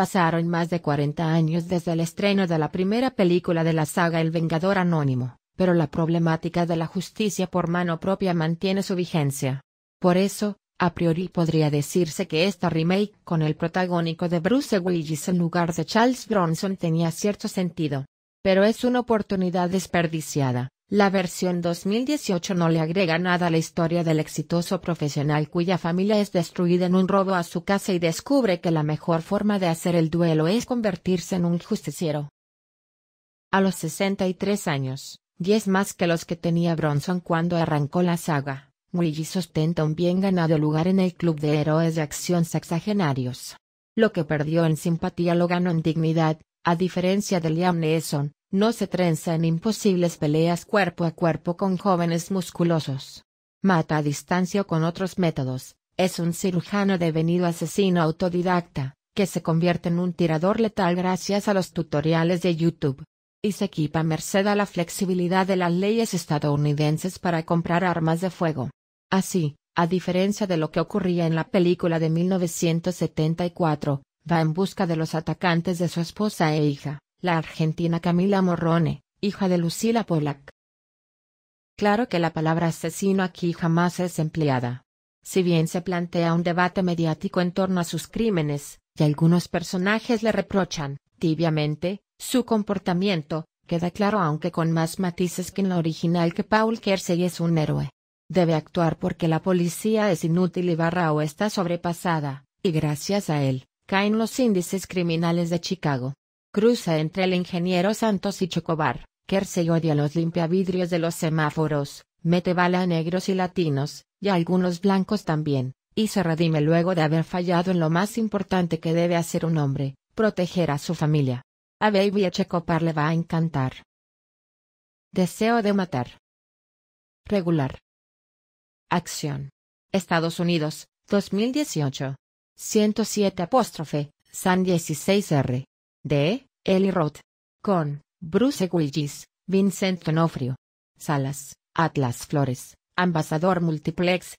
Pasaron más de 40 años desde el estreno de la primera película de la saga El Vengador Anónimo, pero la problemática de la justicia por mano propia mantiene su vigencia. Por eso, a priori podría decirse que esta remake con el protagónico de Bruce Willis en lugar de Charles Bronson tenía cierto sentido. Pero es una oportunidad desperdiciada, la versión 2018 no le agrega nada a la historia del exitoso profesional cuya familia es destruida en un robo a su casa y descubre que la mejor forma de hacer el duelo es convertirse en un justiciero. A los 63 años, 10 más que los que tenía Bronson cuando arrancó la saga, Luigi ostenta un bien ganado lugar en el club de héroes de acción sexagenarios. Lo que perdió en simpatía lo ganó en dignidad, a diferencia de Liam Neeson, no se trenza en imposibles peleas cuerpo a cuerpo con jóvenes musculosos. Mata a distancia con otros métodos, es un cirujano devenido asesino autodidacta, que se convierte en un tirador letal gracias a los tutoriales de YouTube. Y se equipa merced a la flexibilidad de las leyes estadounidenses para comprar armas de fuego. Así, a diferencia de lo que ocurría en la película de 1974, va en busca de los atacantes de su esposa e hija la argentina Camila Morrone, hija de Lucila Pollack. Claro que la palabra asesino aquí jamás es empleada. Si bien se plantea un debate mediático en torno a sus crímenes, y algunos personajes le reprochan, tibiamente, su comportamiento, queda claro aunque con más matices que en la original que Paul Kersey es un héroe. Debe actuar porque la policía es inútil y barra o está sobrepasada, y gracias a él, caen los índices criminales de Chicago. Cruza entre el ingeniero Santos y Chocobar, Kersey odia los limpiavidrios de los semáforos, mete bala a negros y latinos, y a algunos blancos también, y se redime luego de haber fallado en lo más importante que debe hacer un hombre, proteger a su familia. A Baby a Chocobar le va a encantar. Deseo de matar. Regular. Acción. Estados Unidos, 2018. 107 apóstrofe, San 16R. D. Eli Roth. Con, Bruce Willis, Vincent Onofrio. Salas, Atlas Flores, Ambasador Multiplex,